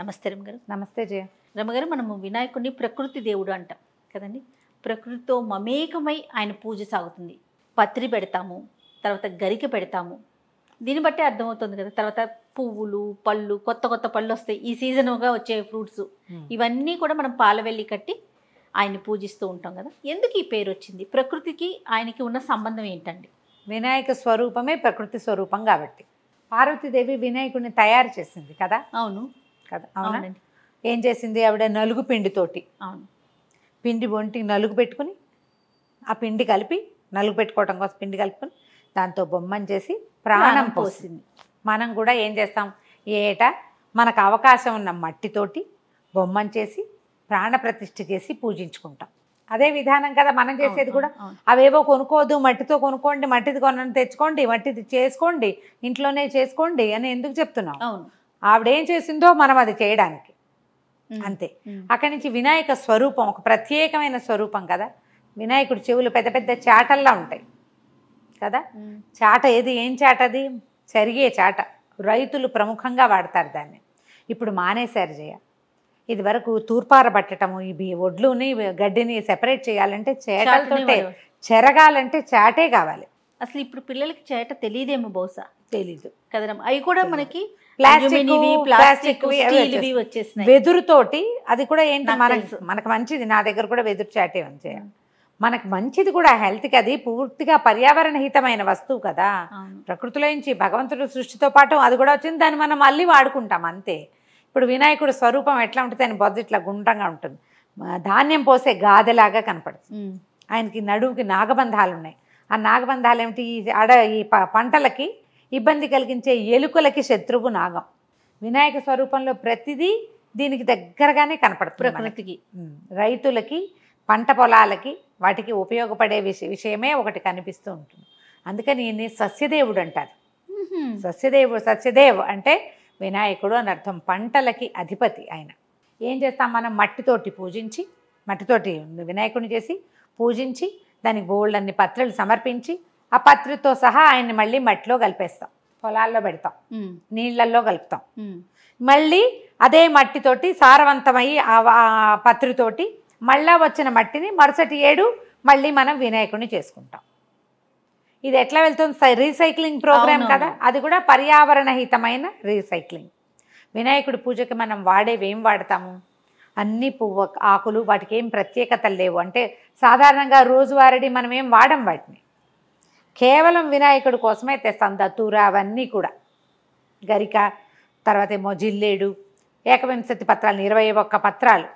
నమస్తే గారు నమస్తే జయ రమగారు మనము వినాయకుడిని ప్రకృతి దేవుడు అంటాం కదండి ప్రకృతితో మమేకమై ఆయన పూజ సాగుతుంది పత్రి పెడతాము తర్వాత గరిక పెడతాము దీన్ని బట్టే అర్థమవుతుంది కదా తర్వాత పువ్వులు పళ్ళు కొత్త కొత్త పళ్ళు వస్తాయి ఈ సీజన్గా వచ్చే ఫ్రూట్స్ ఇవన్నీ కూడా మనం పాలవెల్లి కట్టి ఆయన్ని పూజిస్తూ ఉంటాం కదా ఎందుకు ఈ పేరు వచ్చింది ప్రకృతికి ఆయనకి ఉన్న సంబంధం ఏంటండి వినాయక స్వరూపమే ప్రకృతి స్వరూపం కాబట్టి పార్వతీదేవి వినాయకుడిని తయారు చేసింది కదా అవును కదా అవునండి ఏం చేసింది ఆవిడ నలుగు పిండితోటి అవును పిండి ఒంటికి నలుగు పెట్టుకుని ఆ పిండి కలిపి నలుగు పెట్టుకోవటం కోసం పిండి కలుపుకొని దాంతో బొమ్మని చేసి ప్రాణం పోసింది మనం కూడా ఏం చేస్తాం ఏటా మనకు అవకాశం ఉన్న మట్టితోటి బొమ్మను చేసి ప్రాణప్రతిష్ఠ చేసి పూజించుకుంటాం అదే విధానం కదా మనం చేసేది కూడా అవేవో కొనుక్కోదు మట్టితో కొనుక్కోండి మట్టిది కొనని తెచ్చుకోండి మట్టిది చేసుకోండి ఇంట్లోనే చేసుకోండి అని ఎందుకు చెప్తున్నాం ఆవిడేం చేసిందో మనం అది చేయడానికి అంతే అక్కడి నుంచి వినాయక స్వరూపం ఒక ప్రత్యేకమైన స్వరూపం కదా వినాయకుడి చెవులు పెద్ద పెద్ద చాటల్లా ఉంటాయి కదా చాట ఏది ఏం చాట అది చరిగే చాట రైతులు ప్రముఖంగా వాడతారు దాన్ని ఇప్పుడు మానేశారు జయ ఇది వరకు తూర్పార పట్టడము ఇవి ఒడ్లుని గడ్డిని సెపరేట్ చేయాలంటే చేటలతోటే చెరగాలంటే చాటే కావాలి అసలు ఇప్పుడు పిల్లలకి చేట తెలియదేమో బహుశా తెలీదు కదరా అవి కూడా మనకి ప్లాస్టిక్ వెదురుతోటి అది కూడా ఏంటి మనకు మనకు మంచిది నా దగ్గర కూడా వెదురు చాటే ఉంది hmm. మనకు మంచిది కూడా హెల్త్కి అది పూర్తిగా పర్యావరణ హితమైన వస్తువు కదా ప్రకృతిలో నుంచి భగవంతుడు సృష్టితో పాటు అది కూడా వచ్చింది దాన్ని మనం మళ్ళీ వాడుకుంటాం అంతే ఇప్పుడు వినాయకుడు స్వరూపం ఎట్లా ఉంటుంది ఆయన బొద్దు ఇట్లా గుండ్రంగా ఉంటుంది ధాన్యం పోసే గాదెలాగా కనపడుతుంది hmm. ఆయనకి నడువుకి నాగబంధాలు ఉన్నాయి ఆ నాగబంధాలు ఏమిటి ఈ అడ ఈ పంటలకి ఇబ్బంది కలిగించే ఎలుకలకి శత్రువు నాగం వినాయక స్వరూపంలో ప్రతిదీ దీనికి దగ్గరగానే కనపడుతుంది ప్రకృతికి రైతులకి పంట పొలాలకి వాటికి ఉపయోగపడే విష విషయమే ఒకటి కనిపిస్తూ ఉంటుంది అందుకని ఈయన్ని సస్యదేవుడు అంటారు సస్యదేవుడు సస్యదేవ్ అంటే వినాయకుడు అని అర్థం పంటలకి అధిపతి ఆయన ఏం చేస్తాం మనం మట్టితోటి పూజించి మట్టితోటి వినాయకుడిని చేసి పూజించి దానికి బోళ్ళన్ని పత్రలు సమర్పించి ఆ పత్రితో సహా ఆయన్ని మళ్ళీ మట్టిలో కలిపేస్తాం పొలాల్లో పెడతాం నీళ్ళల్లో కలుపుతాం మళ్ళీ అదే మట్టితోటి సారవంతమయ్యి ఆ పత్రితోటి మళ్ళా వచ్చిన మట్టిని మరుసటి ఏడు మళ్ళీ మనం వినాయకుడిని చేసుకుంటాం ఇది ఎట్లా వెళ్తుంది రీసైక్లింగ్ ప్రోగ్రామ్ కదా అది కూడా పర్యావరణ హితమైన రీసైక్లింగ్ వినాయకుడి పూజకి మనం వాడేవి ఏం వాడతాము అన్ని పువ్వ ఆకులు వాటికి ఏం ప్రత్యేకతలు లేవు అంటే సాధారణంగా రోజువారీ మనం ఏం వాడం వాటిని కేవలం వినాయకుడు కోసమే తెస్తాం దత్తూర అవన్నీ కూడా గరిక తర్వాత ఏమో జిల్లేడు ఏకవింశతి పత్రాలు ఇరవై ఒక్క పత్రాలు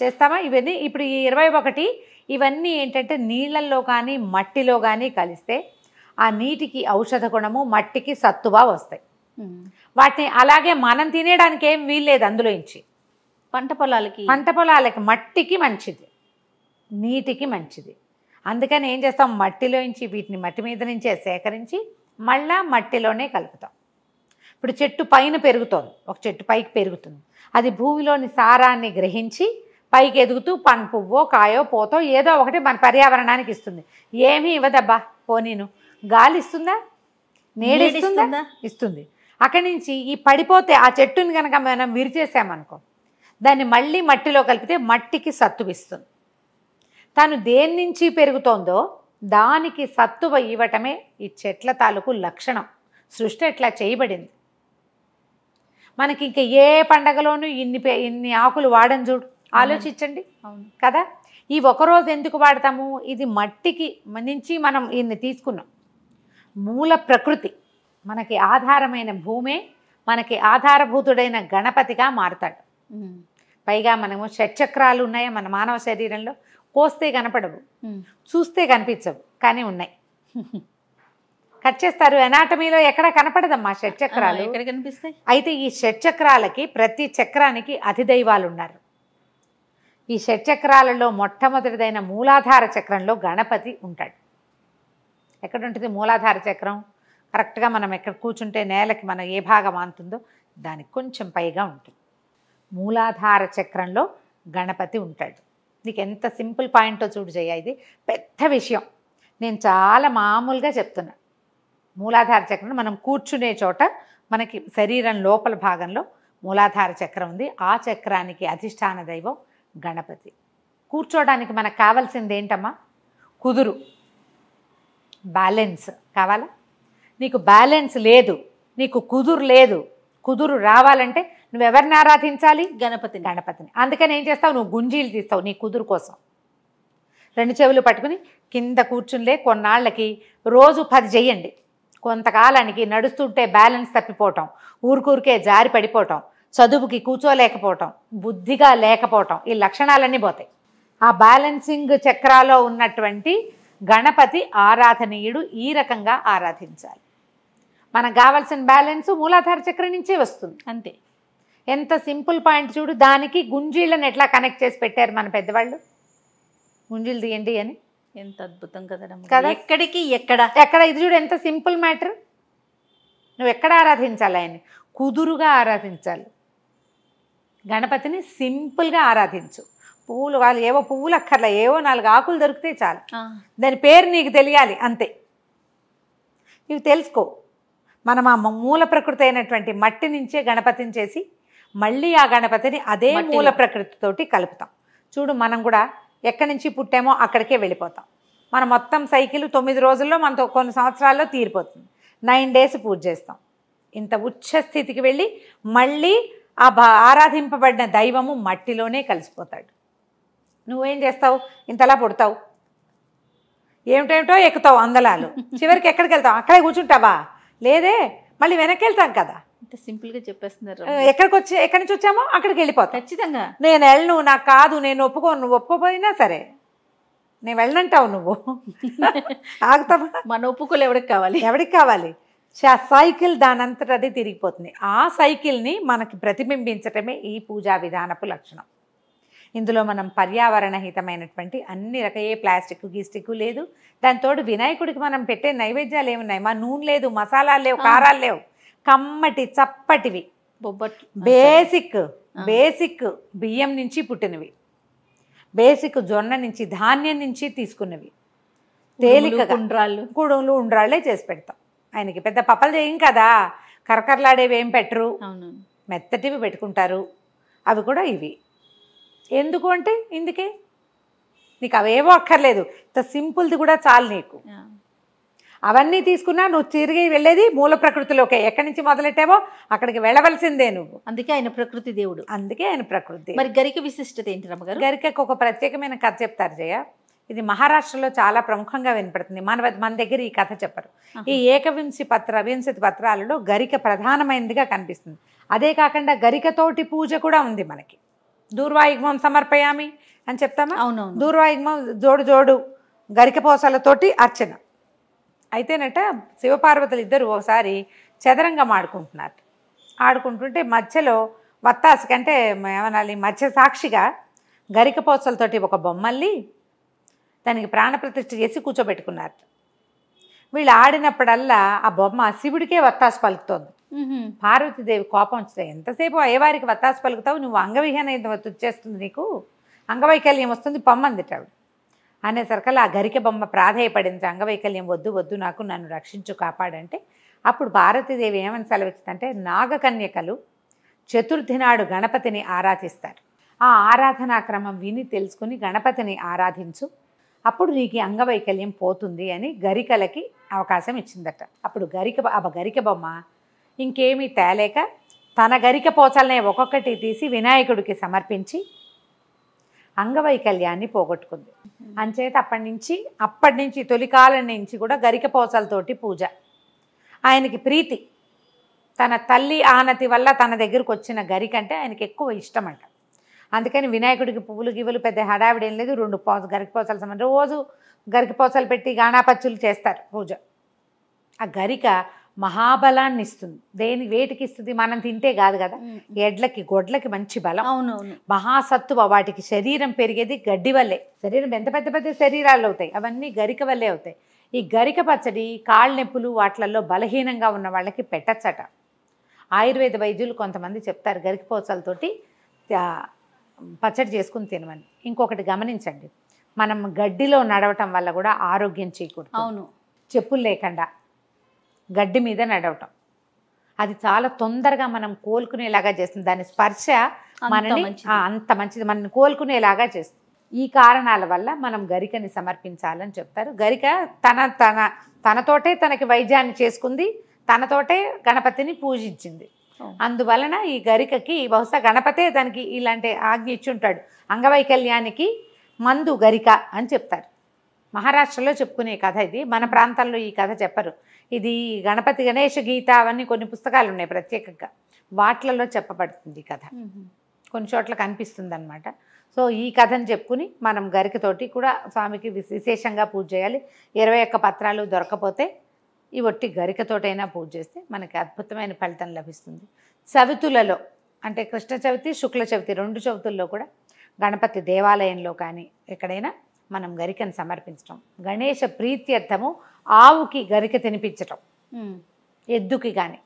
చేస్తామా ఇవన్నీ ఇప్పుడు ఈ ఇరవై ఒకటి ఇవన్నీ ఏంటంటే నీళ్ళల్లో కానీ మట్టిలో కానీ కలిస్తే ఆ నీటికి ఔషధ గుణము మట్టికి సత్తువా వస్తాయి వాటిని అలాగే మనం తినేయడానికి ఏం వీల్లేదు అందులో ఇచ్చి పంట పొలాలకి పంట పొలాలకి మట్టికి మంచిది నీటికి మంచిది అందుకని ఏం చేస్తాం మట్టిలోంచి వీటిని మట్టి మీద నుంచే సేకరించి మళ్ళా మట్టిలోనే కలుపుతాం ఇప్పుడు చెట్టు పైన పెరుగుతోంది ఒక చెట్టు పైకి పెరుగుతుంది అది భూమిలోని సారాన్ని గ్రహించి పైకి ఎదుగుతూ పన్ పువ్వో కాయో పోతో ఏదో ఒకటి మన పర్యావరణానికి ఇస్తుంది ఏమీ ఇవ్వదబ్బా పోనీను గాలి ఇస్తుందా ఇస్తుందా ఇస్తుంది అక్కడి నుంచి ఈ పడిపోతే ఆ చెట్టుని కనుక మనం విరిచేసామనుకో దాన్ని మళ్ళీ మట్టిలో కలిపితే మట్టికి సత్తువిస్తుంది తను దేని నుంచి పెరుగుతోందో దానికి సత్తువ ఇవ్వటమే ఈ చెట్ల తాలూకు లక్షణం సృష్టి ఎట్లా చేయబడింది మనకి ఇంక ఏ పండగలోనూ ఇన్ని ఇన్ని ఆకులు వాడని చూడు ఆలోచించండి కదా ఈ ఒకరోజు ఎందుకు వాడతాము ఇది మట్టికి నుంచి మనం ఇన్ని తీసుకున్నాం మూల ప్రకృతి మనకి ఆధారమైన భూమే మనకి ఆధారభూతుడైన గణపతిగా మారుతాడు పైగా మనము షట్చక్రాలు ఉన్నాయా మన మానవ శరీరంలో పోస్తే కనపడవు చూస్తే కనిపించవు కానీ ఉన్నాయి కట్ చేస్తారు ఎనాటమీలో ఎక్కడ కనపడదమ్మా షట్చక్రాలు ఎక్కడ అయితే ఈ షట్చక్రాలకి ప్రతి చక్రానికి అతిదైవాలు ఉన్నారు ఈ షట్చక్రాలలో మొట్టమొదటిదైన మూలాధార చక్రంలో గణపతి ఉంటాడు ఎక్కడ ఉంటుంది మూలాధార చక్రం కరెక్ట్గా మనం ఎక్కడ కూర్చుంటే నేలకి మనం ఏ భాగం అంతుందో దానికి కొంచెం పైగా ఉంటుంది మూలాధార చక్రంలో గణపతి ఉంటాడు నీకు ఎంత సింపుల్ పాయింటో చూడు చేయ ఇది పెద్ద విషయం నేను చాలా మామూలుగా చెప్తున్నా మూలాధార చక్రం మనం కూర్చునే చోట మనకి శరీరం లోపల భాగంలో మూలాధార చక్రం ఉంది ఆ చక్రానికి అధిష్టాన దైవం గణపతి కూర్చోడానికి మనకు కావాల్సింది ఏంటమ్మా కుదురు బ్యాలెన్స్ కావాలా నీకు బ్యాలెన్స్ లేదు నీకు కుదురు లేదు కుదురు రావాలంటే నువ్వెవరిని ఆరాధించాలి గణపతిని గణపతిని అందుకని ఏం చేస్తావు నువ్వు గుంజీలు తీస్తావు నీ కుదురు కోసం రెండు చెవులు పట్టుకుని కింద కూర్చునిలే కొన్నాళ్ళకి రోజు పది చేయండి కొంతకాలానికి నడుస్తుంటే బ్యాలెన్స్ తప్పిపోవటం ఊరుకూరికే జారి పడిపోవటం చదువుకి కూర్చోలేకపోవటం బుద్ధిగా లేకపోవటం ఈ లక్షణాలన్నీ పోతాయి ఆ బ్యాలెన్సింగ్ చక్రాలో ఉన్నటువంటి గణపతి ఆరాధనీయుడు ఈ రకంగా ఆరాధించాలి మనకు కావాల్సిన బ్యాలెన్స్ మూలాధార చక్రం నుంచే వస్తుంది అంతే ఎంత సింపుల్ పాయింట్ చూడు దానికి గుంజీళ్ళని ఎట్లా కనెక్ట్ చేసి పెట్టారు మన పెద్దవాళ్ళు గుంజీలు తీయండి అని ఎంత అద్భుతం కదా ఎక్కడికి ఎక్కడ ఎక్కడ ఇది చూడు ఎంత సింపుల్ మ్యాటర్ నువ్వు ఎక్కడ ఆరాధించాలి ఆయన్ని కుదురుగా ఆరాధించాలి గణపతిని సింపుల్గా ఆరాధించు పువ్వులు వాళ్ళు ఏవో పువ్వులు అక్కర్లా ఏవో నాలుగు ఆకులు దొరికితే చాలు దాని పేరు నీకు తెలియాలి అంతే ఇవి తెలుసుకో మనం ఆ మూల ప్రకృతి అయినటువంటి మట్టి నుంచే గణపతిని చేసి మళ్ళీ ఆ గణపతిని అదే మూల ప్రకృతితోటి కలుపుతాం చూడు మనం కూడా ఎక్కడి నుంచి పుట్టామో అక్కడికే వెళ్ళిపోతాం మన మొత్తం సైకిల్ తొమ్మిది రోజుల్లో మనతో కొన్ని సంవత్సరాల్లో తీరిపోతుంది నైన్ డేస్ పూజ చేస్తాం ఇంత ఉచ్చస్థితికి స్థితికి వెళ్ళి మళ్ళీ ఆ ఆరాధింపబడిన దైవము మట్టిలోనే కలిసిపోతాడు నువ్వేం చేస్తావు ఇంతలా పుడతావు ఏమిటేమిటో ఎక్కుతావు అందలాలు చివరికి ఎక్కడికి వెళ్తావు అక్కడే కూర్చుంటావా లేదే మళ్ళీ వెనక్కి వెళ్తాం కదా సింపుల్ గా చెప్పేస్తున్నారు ఎక్కడికి వచ్చి ఎక్కడి నుంచి వచ్చామో అక్కడికి వెళ్ళిపోతా ఖచ్చితంగా నేను వెళ్ళను నాకు కాదు నేను ఒప్పుకోను నువ్వు ఒప్పుకోపోయినా సరే నేను వెళ్ళనంటావు నువ్వు ఆగుతావా మన ఒప్పుకోలు ఎవరికి కావాలి ఎవరికి కావాలి సైకిల్ అది తిరిగిపోతుంది ఆ సైకిల్ని మనకి ప్రతిబింబించటమే ఈ పూజా విధానపు లక్షణం ఇందులో మనం పర్యావరణ హితమైనటువంటి అన్ని ఏ ప్లాస్టిక్ గీస్టిక్ లేదు దాంతో వినాయకుడికి మనం పెట్టే నైవేద్యాలు ఏమున్నాయి మా నూనె లేదు మసాలాలు లేవు కారాలు లేవు కమ్మటి చప్పటివి బొబ్బట్లు బేసిక్ బేసిక్ బియ్యం నుంచి పుట్టినవి బేసిక్ జొన్న నుంచి ధాన్యం నుంచి తీసుకున్నవి తేలిక ఉండ్రాళ్ళు కూడలు ఉండ్రాళ్ళే చేసి పెడతాం ఆయనకి పెద్ద పప్పలు చేయం కదా కరకరలాడేవి ఏం పెట్టరు మెత్తటివి పెట్టుకుంటారు అవి కూడా ఇవి ఎందుకు అంటే ఇందుకే నీకు అవేవో అక్కర్లేదు ఇంత సింపుల్ది కూడా చాలు నీకు అవన్నీ తీసుకున్నా నువ్వు తిరిగి వెళ్ళేది మూల ప్రకృతిలోకే ఎక్కడి నుంచి మొదలెట్టావో అక్కడికి వెళ్ళవలసిందే నువ్వు అందుకే ఆయన ప్రకృతి దేవుడు అందుకే ఆయన ప్రకృతి మరి గరిక విశిష్టత ఏంటి రమ్మగారు గరికకు ఒక ప్రత్యేకమైన కథ చెప్తారు జయ ఇది మహారాష్ట్రలో చాలా ప్రముఖంగా వినపడుతుంది మన మన దగ్గర ఈ కథ చెప్పరు ఈ ఏకవింశి పత్ర వింశతి పత్రాలలో గరిక ప్రధానమైనదిగా కనిపిస్తుంది అదే కాకుండా గరికతోటి పూజ కూడా ఉంది మనకి దూర్వాయుగ్మం సమర్పయామి అని చెప్తామా అవును దూర్వాయుగ్మం జోడు జోడు గరిక అర్చన అయితేనట శివపార్వతులు ఇద్దరు ఒకసారి చదరంగం ఆడుకుంటున్నారు ఆడుకుంటుంటే మధ్యలో వత్తాసు కంటే ఏమనాలి మధ్య సాక్షిగా గరికపోసలతోటి ఒక బొమ్మల్ని దానికి ప్రాణప్రతిష్ఠ చేసి కూర్చోబెట్టుకున్నారు వీళ్ళు ఆడినప్పుడల్లా ఆ బొమ్మ శివుడికే వత్తాసు పలుకుతోంది పార్వతీదేవి కోపం వచ్చింది ఎంతసేపు అయ్యవారికి వత్తాసు పలుకుతావు నువ్వు అంగవిహీన వచ్చేస్తుంది నీకు అంగవైకల్యం వస్తుంది పొమ్మందిటాడు అనేసరికల్లా ఆ గరిక బొమ్మ ప్రాధాయపడింది అంగవైకల్యం వద్దు వద్దు నాకు నన్ను రక్షించు కాపాడంటే అప్పుడు భారతీదేవి ఏమని సెలవిస్తుందంటే నాగకన్యకలు చతుర్థి నాడు గణపతిని ఆరాధిస్తారు ఆ ఆరాధనా క్రమం విని తెలుసుకుని గణపతిని ఆరాధించు అప్పుడు నీకు అంగవైకల్యం పోతుంది అని గరికలకి అవకాశం ఇచ్చిందట అప్పుడు గరిక ఆ గరిక బొమ్మ ఇంకేమీ తేలేక తన గరిక పోచాలనే ఒక్కొక్కటి తీసి వినాయకుడికి సమర్పించి అంగవైకల్యాన్ని పోగొట్టుకుంది అంచేత అప్పటి నుంచి అప్పటి నుంచి తొలికాలం నుంచి కూడా గరికపోసలతోటి పూజ ఆయనకి ప్రీతి తన తల్లి ఆనతి వల్ల తన దగ్గరకు వచ్చిన గరిక అంటే ఆయనకి ఎక్కువ ఇష్టం అంట అందుకని వినాయకుడికి పువ్వులు గివ్వులు పెద్ద హడావిడేం లేదు రెండు పో గరికపోసలు సంబంధించి రోజు గరికపోసలు పెట్టి గాణాపచ్చులు చేస్తారు పూజ ఆ గరిక మహాబలాన్ని ఇస్తుంది దేని వేటికి ఇస్తుంది మనం తింటే కాదు కదా ఎడ్లకి గొడ్లకి మంచి బలం అవును మహాసత్తువ వాటికి శరీరం పెరిగేది గడ్డి వల్లే శరీరం ఎంత పెద్ద పెద్ద శరీరాలు అవుతాయి అవన్నీ గరిక వల్లే అవుతాయి ఈ గరిక పచ్చడి కాళ్ళనొప్పులు వాటిలలో బలహీనంగా ఉన్న వాళ్ళకి పెట్టచ్చట ఆయుర్వేద వైద్యులు కొంతమంది చెప్తారు గరికపోచలతోటి పచ్చడి చేసుకుని తినమని ఇంకొకటి గమనించండి మనం గడ్డిలో నడవటం వల్ల కూడా ఆరోగ్యం చేయకూడదు అవును చెప్పులు లేకుండా గడ్డి మీద నడవటం అది చాలా తొందరగా మనం కోలుకునేలాగా చేస్తుంది దాని స్పర్శ మనని అంత మంచిది మనని కోలుకునేలాగా చేస్తుంది ఈ కారణాల వల్ల మనం గరికని సమర్పించాలని చెప్తారు గరిక తన తన తనతోటే తనకి వైద్యాన్ని చేసుకుంది తనతోటే గణపతిని పూజించింది అందువలన ఈ గరికకి బహుశా గణపతే దానికి ఇలాంటి ఆజ్ఞ ఇచ్చి ఉంటాడు అంగవైకల్యానికి మందు గరిక అని చెప్తారు మహారాష్ట్రలో చెప్పుకునే కథ ఇది మన ప్రాంతాల్లో ఈ కథ చెప్పరు ఇది గణపతి గణేష్ గీత అవన్నీ కొన్ని పుస్తకాలు ఉన్నాయి ప్రత్యేకంగా వాట్లలో చెప్పబడుతుంది ఈ కథ కొన్ని చోట్ల కనిపిస్తుంది అనమాట సో ఈ కథను చెప్పుకుని మనం గరికతోటి కూడా స్వామికి విశేషంగా పూజ చేయాలి ఇరవై ఒక్క పత్రాలు దొరకపోతే ఈ ఒట్టి గరికతోటైనా పూజ చేస్తే మనకి అద్భుతమైన ఫలితం లభిస్తుంది చవితులలో అంటే కృష్ణ చవితి శుక్ల చవితి రెండు చవితుల్లో కూడా గణపతి దేవాలయంలో కానీ ఎక్కడైనా మనం గరికను సమర్పించటం గణేష ప్రీత్యర్థము ఆవుకి గరిక తినిపించటం ఎద్దుకి కానీ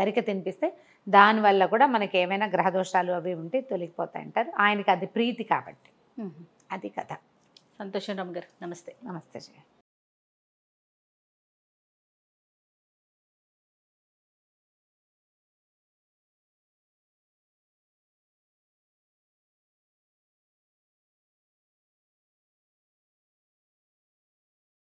గరిక తినిపిస్తే దానివల్ల కూడా మనకి ఏమైనా గ్రహదోషాలు అవి ఉంటే తొలగిపోతాయంటారు ఆయనకి అది ప్రీతి కాబట్టి అది కథ సంతోషం రామ్ గారు నమస్తే నమస్తే